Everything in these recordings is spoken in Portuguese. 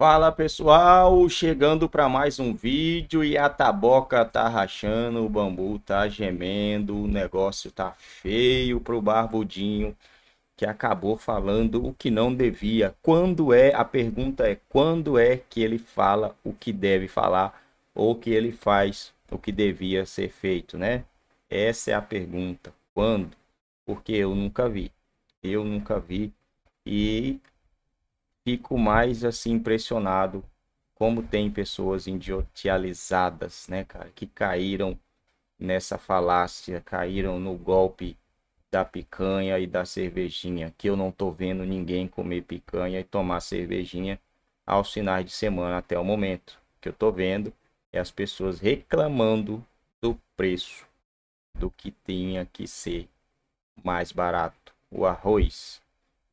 Fala pessoal, chegando para mais um vídeo e a taboca tá rachando, o bambu tá gemendo, o negócio tá feio pro barbudinho que acabou falando o que não devia. Quando é, a pergunta é quando é que ele fala o que deve falar ou que ele faz o que devia ser feito, né? Essa é a pergunta. Quando? Porque eu nunca vi. Eu nunca vi e fico mais assim impressionado como tem pessoas idiotializadas, né, cara, que caíram nessa falácia, caíram no golpe da picanha e da cervejinha, que eu não tô vendo ninguém comer picanha e tomar cervejinha aos finais de semana até o momento. O que eu tô vendo é as pessoas reclamando do preço do que tinha que ser mais barato. O arroz,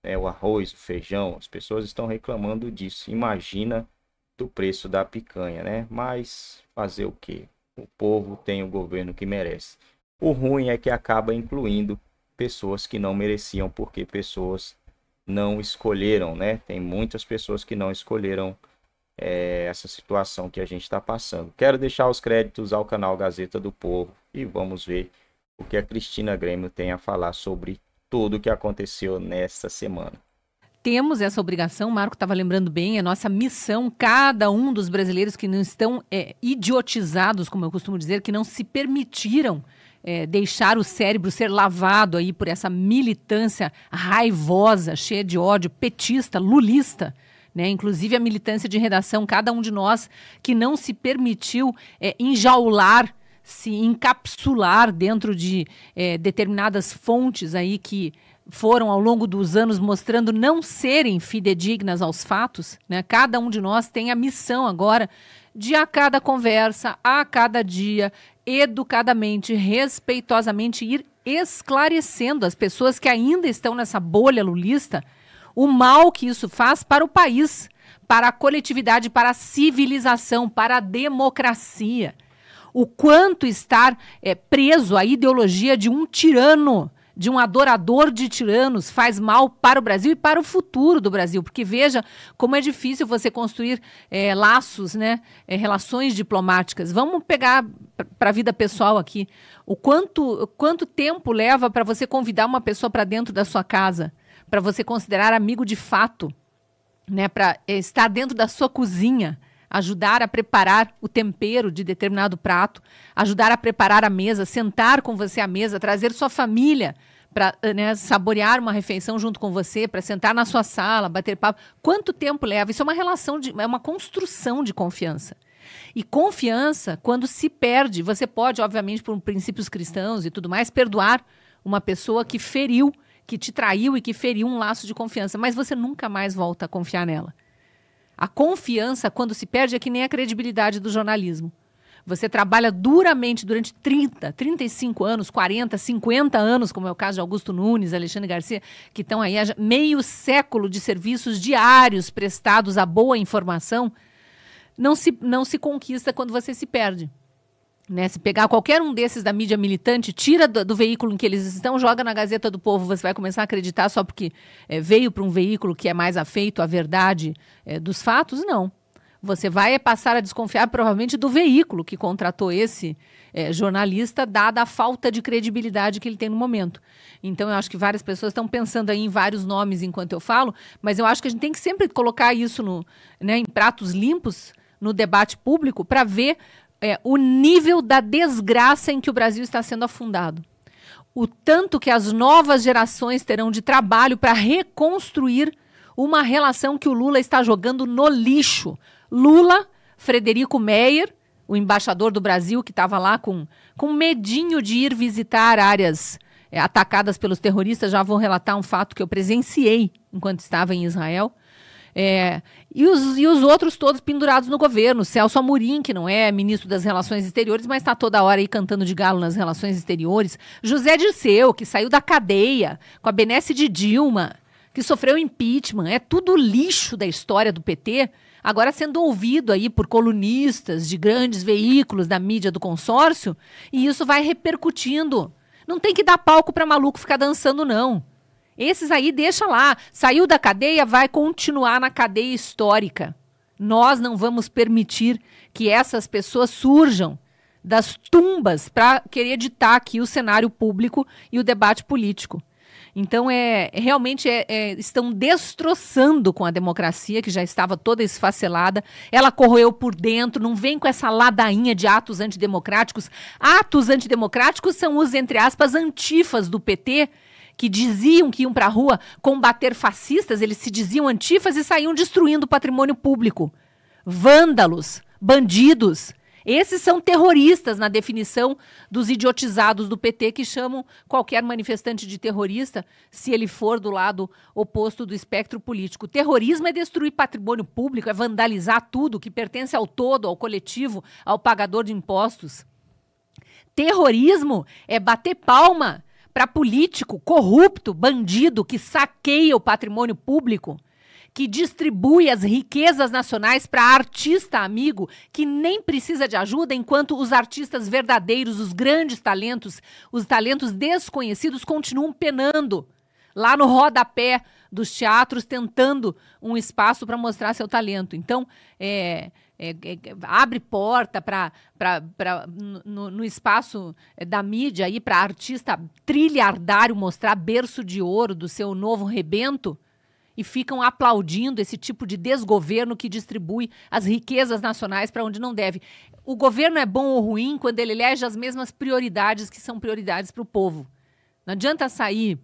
é o arroz, o feijão, as pessoas estão reclamando disso. Imagina do preço da picanha, né? Mas fazer o quê? O povo tem o governo que merece. O ruim é que acaba incluindo pessoas que não mereciam, porque pessoas não escolheram, né? Tem muitas pessoas que não escolheram é, essa situação que a gente está passando. Quero deixar os créditos ao canal Gazeta do Povo e vamos ver o que a Cristina Grêmio tem a falar sobre tudo o que aconteceu nesta semana temos essa obrigação, Marco estava lembrando bem, é nossa missão, cada um dos brasileiros que não estão é, idiotizados, como eu costumo dizer, que não se permitiram é, deixar o cérebro ser lavado aí por essa militância raivosa, cheia de ódio, petista, lulista. Né? Inclusive a militância de redação, cada um de nós que não se permitiu é, enjaular se encapsular dentro de é, determinadas fontes aí que foram ao longo dos anos mostrando não serem fidedignas aos fatos, né? Cada um de nós tem a missão agora de a cada conversa, a cada dia, educadamente, respeitosamente ir esclarecendo as pessoas que ainda estão nessa bolha lulista o mal que isso faz para o país, para a coletividade, para a civilização, para a democracia o quanto estar é, preso à ideologia de um tirano, de um adorador de tiranos, faz mal para o Brasil e para o futuro do Brasil. Porque veja como é difícil você construir é, laços, né, é, relações diplomáticas. Vamos pegar para a vida pessoal aqui. O quanto, quanto tempo leva para você convidar uma pessoa para dentro da sua casa, para você considerar amigo de fato? Né, para é, estar dentro da sua cozinha, ajudar a preparar o tempero de determinado prato, ajudar a preparar a mesa, sentar com você à mesa, trazer sua família para eh, né, saborear uma refeição junto com você, para sentar na sua sala, bater papo. Quanto tempo leva? Isso é uma relação de, é uma construção de confiança. E confiança, quando se perde, você pode, obviamente, por princípios cristãos e tudo mais, perdoar uma pessoa que feriu, que te traiu e que feriu um laço de confiança, mas você nunca mais volta a confiar nela. A confiança, quando se perde, é que nem a credibilidade do jornalismo. Você trabalha duramente durante 30, 35 anos, 40, 50 anos, como é o caso de Augusto Nunes, Alexandre Garcia, que estão aí há meio século de serviços diários prestados à boa informação, não se, não se conquista quando você se perde. Né, se pegar qualquer um desses da mídia militante, tira do, do, veículo em que eles estão, joga na Gazeta do Povo, você vai começar a acreditar só porque é, veio para um veículo que é mais afeito à verdade é, dos fatos? Não. Você vai passar a desconfiar provavelmente do veículo que contratou esse é, jornalista, dada a falta de credibilidade que ele tem no momento. Então, eu acho que várias pessoas estão pensando aí em vários nomes enquanto eu falo, mas eu acho que a gente tem que sempre colocar isso no, né, em pratos limpos no debate público para ver é, o nível da desgraça em que o Brasil está sendo afundado. O tanto que as novas gerações terão de trabalho para reconstruir uma relação que o Lula está jogando no lixo. Lula, Frederico Meyer, o embaixador do Brasil que estava lá com, com medinho de ir visitar áreas é, atacadas pelos terroristas, já vou relatar um fato que eu presenciei enquanto estava em Israel. É, e, os, e os outros todos pendurados no governo. Celso Amorim, que não é ministro das Relações Exteriores, mas está toda hora aí cantando de galo nas relações exteriores. José Dirceu, que saiu da cadeia com a benesse de Dilma, que sofreu impeachment. É tudo lixo da história do PT agora sendo ouvido aí por colunistas de grandes veículos da mídia do consórcio, e isso vai repercutindo. Não tem que dar palco para maluco ficar dançando, não. Esses aí deixa lá. Saiu da cadeia, vai continuar na cadeia histórica. Nós não vamos permitir que essas pessoas surjam das tumbas para querer ditar aqui o cenário público e o debate político. Então, é, realmente é, é, estão destroçando com a democracia, que já estava toda esfacelada. Ela corroeu por dentro, não vem com essa ladainha de atos antidemocráticos. Atos antidemocráticos são os, entre aspas, antifas do PT, que diziam que iam para a rua combater fascistas, eles se diziam antifas e saíam destruindo o patrimônio público. Vândalos, bandidos. Esses são terroristas na definição dos idiotizados do PT que chamam qualquer manifestante de terrorista, se ele for do lado oposto do espectro político. Terrorismo é destruir patrimônio público, é vandalizar tudo que pertence ao todo, ao coletivo, ao pagador de impostos. Terrorismo é bater palma para político corrupto, bandido que saqueia o patrimônio público, que distribui as riquezas nacionais para artista amigo que nem precisa de ajuda, enquanto os artistas verdadeiros, os grandes talentos, os talentos desconhecidos continuam penando lá no rodapé dos teatros tentando um espaço para mostrar seu talento. Então, é, é, é, abre porta para no, no espaço é, da mídia aí para artista trilhardário mostrar berço de ouro do seu novo rebento e ficam aplaudindo esse tipo de desgoverno que distribui as riquezas nacionais para onde não deve. O governo é bom ou ruim quando ele elege as mesmas prioridades que são prioridades para o povo. Não adianta sair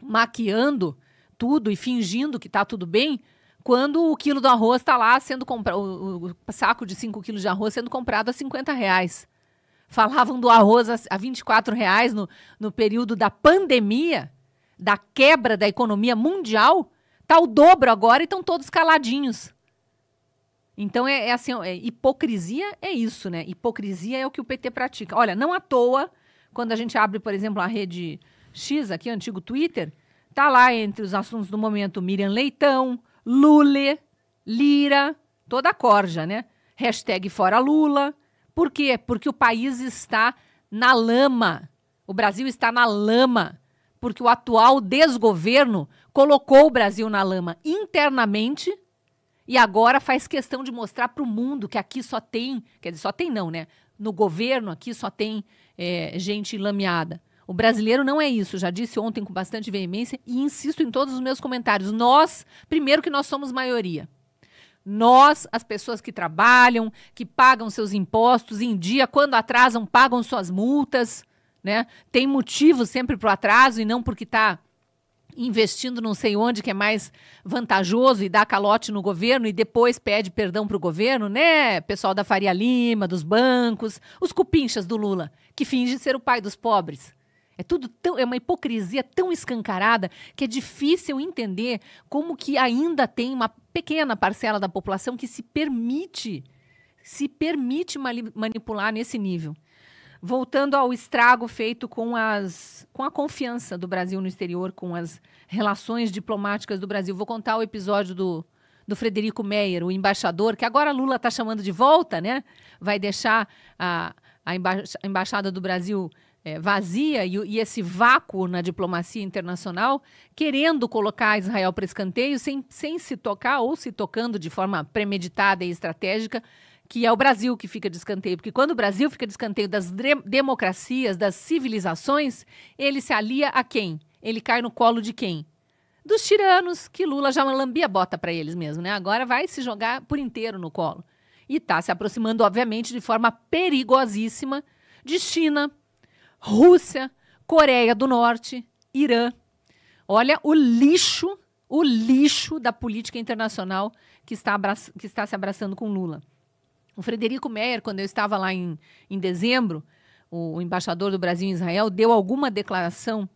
maquiando tudo e fingindo que está tudo bem quando o quilo do arroz está lá sendo comprado, o, saco de 5 quilos de arroz sendo comprado a 50 reais. Falavam do arroz a, a 24 reais no, no período da pandemia, da quebra da economia mundial, tá o dobro agora e estão todos caladinhos. Então é, é assim, é, hipocrisia é isso, né? Hipocrisia é o que o PT pratica. Olha, não à toa, quando a gente abre, por exemplo, a rede X aqui, antigo Twitter, tá lá entre os assuntos do momento Miriam Leitão, Lule, Lira, toda a corja, né? Hashtag fora Lula. Por quê? Porque o país está na lama. O Brasil está na lama. Porque o atual desgoverno colocou o Brasil na lama internamente e agora faz questão de mostrar para o mundo que aqui só tem, quer dizer, só tem não, né? No governo aqui só tem é, gente lameada. O brasileiro não é isso, já disse ontem com bastante veemência e insisto em todos os meus comentários. Nós, primeiro que nós somos maioria. Nós, as pessoas que trabalham, que pagam seus impostos em dia, quando atrasam, pagam suas multas, né? Tem motivo sempre para o atraso e não porque está investindo não sei onde que é mais vantajoso e dá calote no governo e depois pede perdão para o governo, né? Pessoal da Faria Lima, dos bancos, os cupinchas do Lula, que finge ser o pai dos pobres. É tudo tão, é uma hipocrisia tão escancarada que é difícil entender como que ainda tem uma pequena parcela da população que se permite se permite manipular nesse nível. Voltando ao estrago feito com, as, com a confiança do Brasil no exterior, com as relações diplomáticas do Brasil. Vou contar o episódio do, do Frederico Meyer, o embaixador, que agora Lula está chamando de volta, né? Vai deixar a, a, emba a embaixada do Brasil é, vazia e, e, esse vácuo na diplomacia internacional, querendo colocar Israel para escanteio sem, sem se tocar ou se tocando de forma premeditada e estratégica, que é o Brasil que fica de escanteio. Porque quando o Brasil fica de escanteio das democracias, das civilizações, ele se alia a quem? Ele cai no colo de quem? Dos tiranos, que Lula já lambia bota para eles mesmo, né? Agora vai se jogar por inteiro no colo. E está se aproximando, obviamente, de forma perigosíssima de China, Rússia, Coreia do Norte, Irã. Olha o lixo, o lixo da política internacional que está, que está se abraçando com Lula. O Frederico Meyer, quando eu estava lá em, em dezembro, o, o embaixador do Brasil em Israel, deu alguma declaração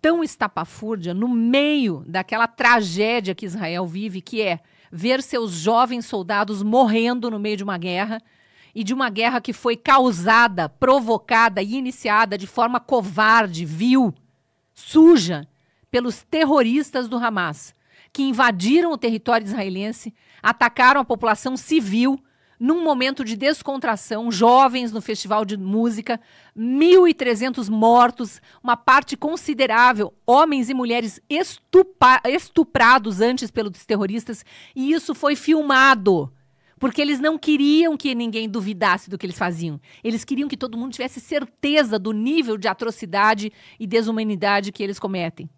tão estapafúrdia no meio daquela tragédia que Israel vive, que é ver seus jovens soldados morrendo no meio de uma guerra e de uma guerra que foi causada, provocada e iniciada de forma covarde, vil, suja, pelos terroristas do Hamas, que invadiram o território israelense, atacaram a população civil num momento de descontração, jovens no festival de música, 1.300 mortos, uma parte considerável, homens e mulheres estuprados antes pelos terroristas, e isso foi filmado. Porque eles não queriam que ninguém duvidasse do que eles faziam. Eles queriam que todo mundo tivesse certeza do nível de atrocidade e desumanidade que eles cometem.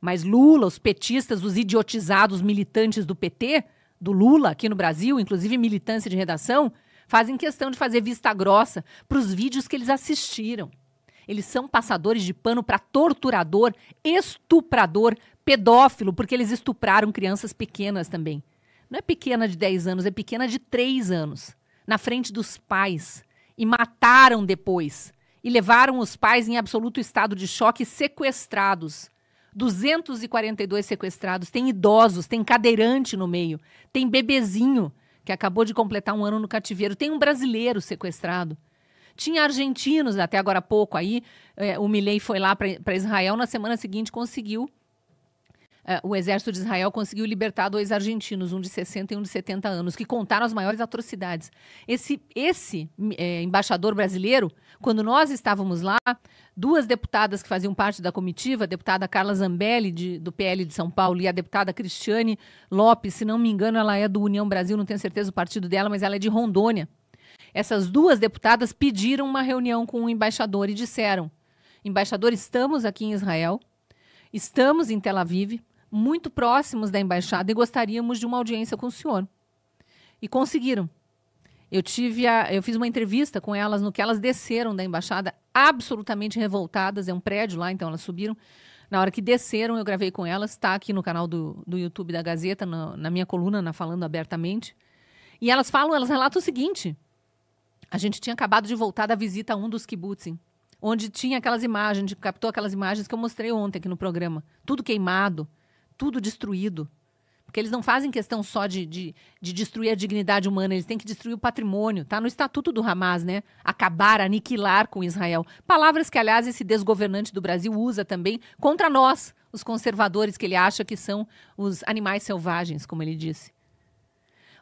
Mas Lula, os petistas, os idiotizados militantes do PT, do Lula aqui no Brasil, inclusive militância de redação, fazem questão de fazer vista grossa para os vídeos que eles assistiram. Eles são passadores de pano para torturador, estuprador, pedófilo, porque eles estupraram crianças pequenas também. Não é pequena de 10 anos, é pequena de 3 anos. Na frente dos pais. E mataram depois. E levaram os pais em absoluto estado de choque, sequestrados. 242 sequestrados. Tem idosos, tem cadeirante no meio, tem bebezinho que acabou de completar um ano no cativeiro, tem um brasileiro sequestrado. Tinha argentinos até agora há pouco aí. É, o Milley foi lá para Israel na semana seguinte, conseguiu uh, o exército de Israel conseguiu libertar dois argentinos, um de 60 e um de 70 anos, que contaram as maiores atrocidades. Esse, esse é, embaixador brasileiro, quando nós estávamos lá, duas deputadas que faziam parte da comitiva, a deputada Carla Zambelli, de, do PL de São Paulo, e a deputada Cristiane Lopes, se não me engano, ela é do União Brasil, não tenho certeza do partido dela, mas ela é de Rondônia. Essas duas deputadas pediram uma reunião com o embaixador e disseram: embaixador, estamos aqui em Israel, estamos em Tel Aviv, muito próximos da embaixada e gostaríamos de uma audiência com o senhor. E conseguiram. Eu tive a, eu fiz uma entrevista com elas no que elas desceram da embaixada absolutamente revoltadas, é um prédio lá, então elas subiram. Na hora que desceram, eu gravei com elas, está aqui no canal do, do YouTube da Gazeta, na, na minha coluna, na Falando Abertamente. E elas falam, elas relatam o seguinte: a gente tinha acabado de voltar da visita a um dos kibbutzim, onde tinha aquelas imagens, captou aquelas imagens que eu mostrei ontem aqui no programa, tudo queimado tudo destruído. Porque eles não fazem questão só de, de, de destruir a dignidade humana, eles têm que destruir o patrimônio. Está no estatuto do Hamas, né? Acabar, aniquilar com Israel. Palavras que, aliás, esse desgovernante do Brasil usa também contra nós, os conservadores, que ele acha que são os animais selvagens, como ele disse.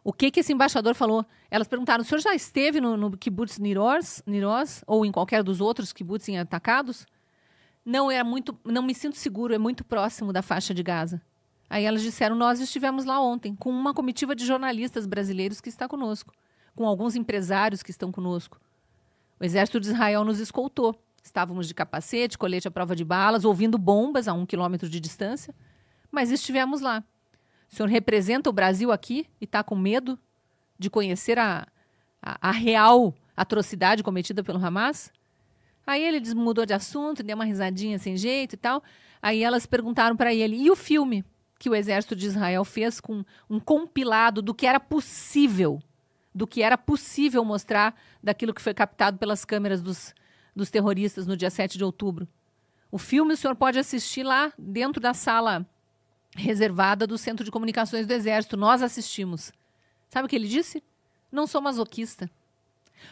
O que, que esse embaixador falou? Elas perguntaram: o senhor já esteve no, no kibbutz Niroz, Niroz ou em qualquer dos outros kibbutz atacados? não era é muito, não me sinto seguro, é muito próximo da faixa de Gaza. Aí elas disseram: Nós estivemos lá ontem com uma comitiva de jornalistas brasileiros que está conosco, com alguns empresários que estão conosco. O exército de Israel nos escoltou. Estávamos de capacete, colete à prova de balas, ouvindo bombas a um quilômetro de distância, mas estivemos lá. O senhor representa o Brasil aqui e está com medo de conhecer a, a, a real atrocidade cometida pelo Hamas? Aí ele mudou de assunto, deu uma risadinha sem jeito e tal. Aí elas perguntaram para ele: e o filme que o exército de Israel fez com um compilado do que era possível, do que era possível mostrar daquilo que foi captado pelas câmeras dos, dos terroristas no dia 7 de outubro? O filme o senhor pode assistir lá dentro da sala reservada do Centro de Comunicações do Exército. Nós assistimos. Sabe o que ele disse? Não sou masoquista.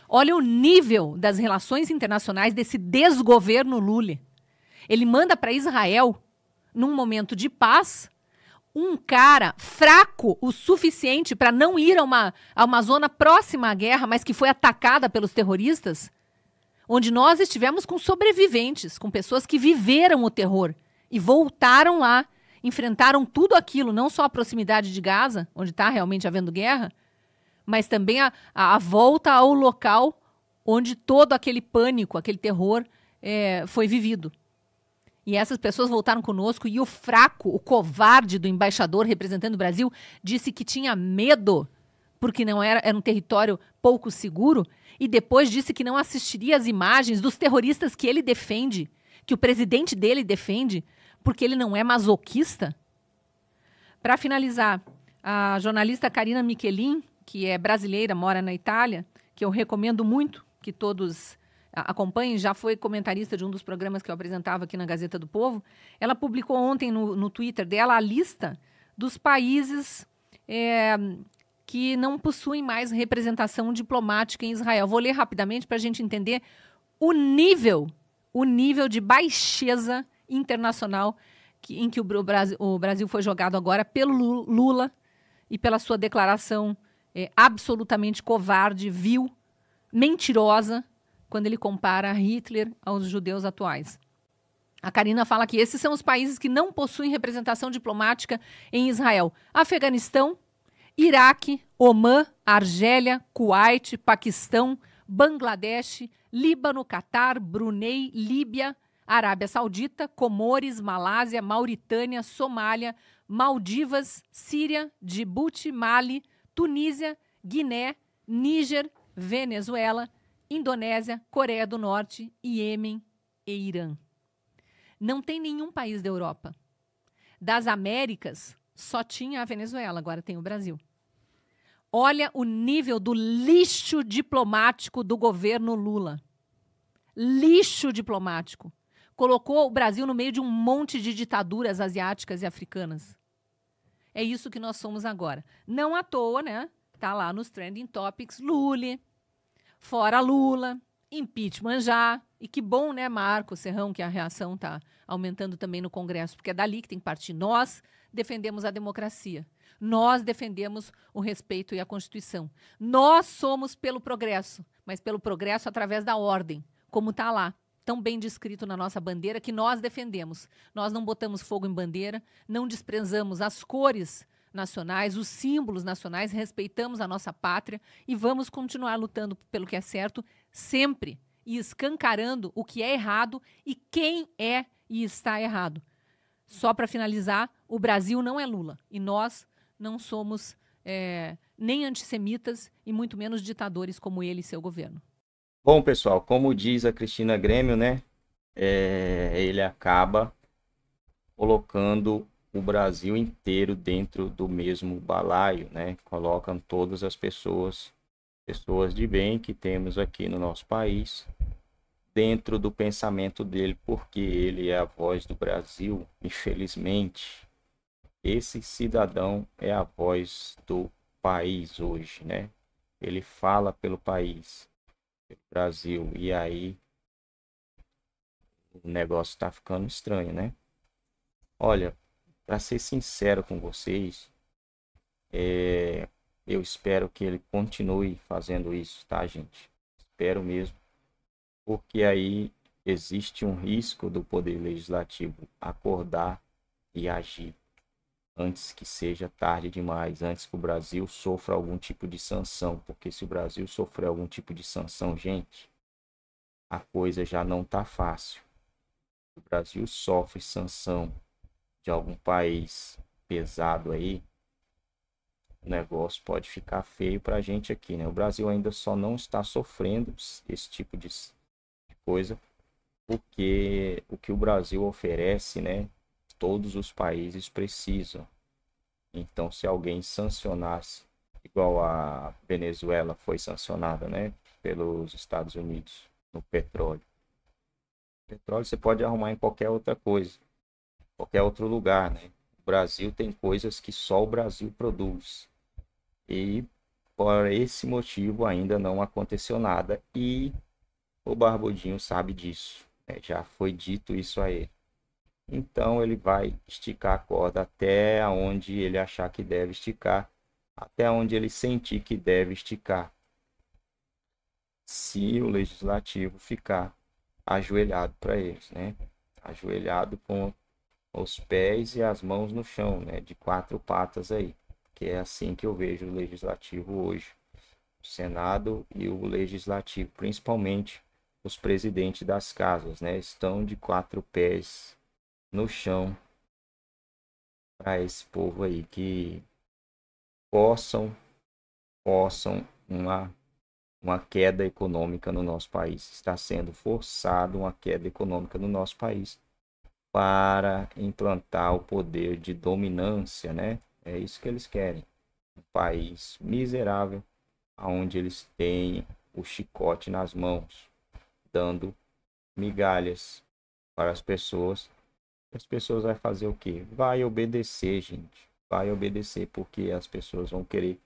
Olha o nível das relações internacionais desse desgoverno Lula. Ele manda para Israel, num momento de paz, um cara fraco o suficiente para não ir a uma, a uma zona próxima à guerra, mas que foi atacada pelos terroristas, onde nós estivemos com sobreviventes, com pessoas que viveram o terror e voltaram lá, enfrentaram tudo aquilo, não só a proximidade de Gaza, onde está realmente havendo guerra, mas também a, a volta ao local onde todo aquele pânico, aquele terror é, foi vivido. E essas pessoas voltaram conosco e o fraco, o covarde do embaixador representando o Brasil disse que tinha medo porque não era, era um território pouco seguro e depois disse que não assistiria às imagens dos terroristas que ele defende, que o presidente dele defende, porque ele não é masoquista. Para finalizar, a jornalista Karina Miquelin que é brasileira, mora na Itália, que eu recomendo muito que todos acompanhem, já foi comentarista de um dos programas que eu apresentava aqui na Gazeta do Povo. Ela publicou ontem no, no Twitter dela a lista dos países é, que não possuem mais representação diplomática em Israel. Vou ler rapidamente para a gente entender o nível, o nível de baixeza internacional que, em que o Brasil, o Brasil foi jogado agora pelo Lula e pela sua declaração é, absolutamente covarde, vil, mentirosa, quando ele compara Hitler aos judeus atuais. A Karina fala que esses são os países que não possuem representação diplomática em Israel: Afeganistão, Iraque, Omã, Argélia, Kuwait, Paquistão, Bangladesh, Líbano, Catar, Brunei, Líbia, Arábia Saudita, Comores, Malásia, Mauritânia, Somália, Maldivas, Síria, Djibouti, Mali, Tunísia, Guiné, Níger, Venezuela, Indonésia, Coreia do Norte, Iêmen e Irã. Não tem nenhum país da Europa. Das Américas, só tinha a Venezuela, agora tem o Brasil. Olha o nível do lixo diplomático do governo Lula. Lixo diplomático. Colocou o Brasil no meio de um monte de ditaduras asiáticas e africanas. É isso que nós somos agora. Não à toa, né? Tá lá nos trending topics Lula, fora Lula, impeachment já. E que bom, né, Marco Serrão, que a reação tá aumentando também no Congresso, porque é dali que tem que partir. Nós defendemos a democracia. Nós defendemos o respeito e a Constituição. Nós somos pelo progresso, mas pelo progresso através da ordem, como tá lá tão bem descrito na nossa bandeira que nós defendemos. Nós não botamos fogo em bandeira, não desprezamos as cores nacionais, os símbolos nacionais, respeitamos a nossa pátria e vamos continuar lutando pelo que é certo sempre e escancarando o que é errado e quem é e está errado. Só para finalizar, o Brasil não é Lula e nós não somos é, nem antissemitas e muito menos ditadores como ele e seu governo. Bom, pessoal, como diz a Cristina Grêmio, né? É, ele acaba colocando o Brasil inteiro dentro do mesmo balaio, né? Colocam todas as pessoas, pessoas de bem que temos aqui no nosso país, dentro do pensamento dele, porque ele é a voz do Brasil, infelizmente. Esse cidadão é a voz do país hoje, né? Ele fala pelo país. Brasil. E aí o negócio tá ficando estranho, né? Olha, para ser sincero com vocês, é... eu espero que ele continue fazendo isso, tá, gente? Espero mesmo. Porque aí existe um risco do Poder Legislativo acordar e agir antes que seja tarde demais, antes que o Brasil sofra algum tipo de sanção, porque se o Brasil sofrer algum tipo de sanção, gente, a coisa já não tá fácil. O Brasil sofre sanção de algum país pesado aí, o negócio pode ficar feio para a gente aqui, né? O Brasil ainda só não está sofrendo esse tipo de coisa, porque o que o Brasil oferece, né, todos os países precisam. Então, se alguém sancionasse, igual a Venezuela foi sancionada, né, pelos Estados Unidos no petróleo. Petróleo você pode arrumar em qualquer outra coisa, qualquer outro lugar, né? O Brasil tem coisas que só o Brasil produz. E por esse motivo ainda não aconteceu nada e o Barbudinho sabe disso. Né? Já foi dito isso a ele. Então ele vai esticar a corda até onde ele achar que deve esticar, até onde ele sentir que deve esticar. Se o legislativo ficar ajoelhado para eles, né? Ajoelhado com os pés e as mãos no chão, né? De quatro patas aí, que é assim que eu vejo o legislativo hoje. O Senado e o legislativo, principalmente os presidentes das casas, né? Estão de quatro pés no chão para esse povo aí que possam possam uma uma queda econômica no nosso país está sendo forçado uma queda econômica no nosso país para implantar o poder de dominância né é isso que eles querem um país miserável onde eles têm o chicote nas mãos dando migalhas para as pessoas as pessoas vai fazer o quê? Vai obedecer, gente. Vai obedecer porque as pessoas vão querer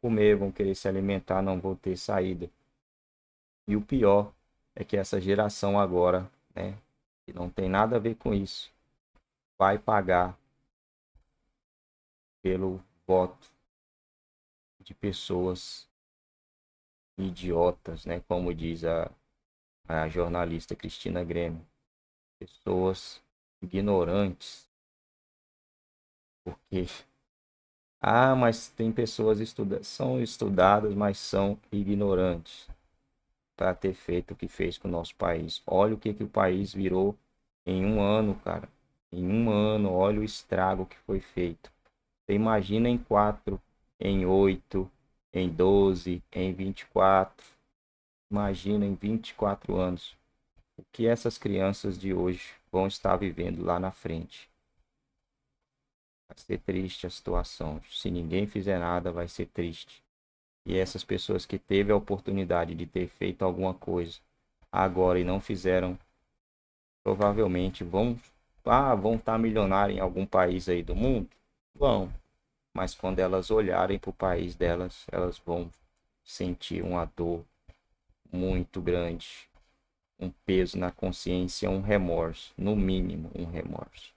comer, vão querer se alimentar, não vão ter saída. E o pior é que essa geração agora, né, que não tem nada a ver com isso, vai pagar pelo voto de pessoas idiotas, né, como diz a, a jornalista Cristina Grêmio. Pessoas ignorantes. Porque ah, mas tem pessoas estuda são estudadas, mas são ignorantes para ter feito o que fez com o nosso país. Olha o que, que o país virou em um ano, cara. Em um ano, olha o estrago que foi feito. Você imagina em 4, em 8, em 12, em 24. Imagina em 24 anos. O que essas crianças de hoje vão estar vivendo lá na frente. Vai ser triste a situação. Se ninguém fizer nada, vai ser triste. E essas pessoas que teve a oportunidade de ter feito alguma coisa agora e não fizeram, provavelmente vão ah, vão estar milionário em algum país aí do mundo? Vão. Mas quando elas olharem para o país delas, elas vão sentir uma dor muito grande um peso na consciência, um remorso, no mínimo um remorso.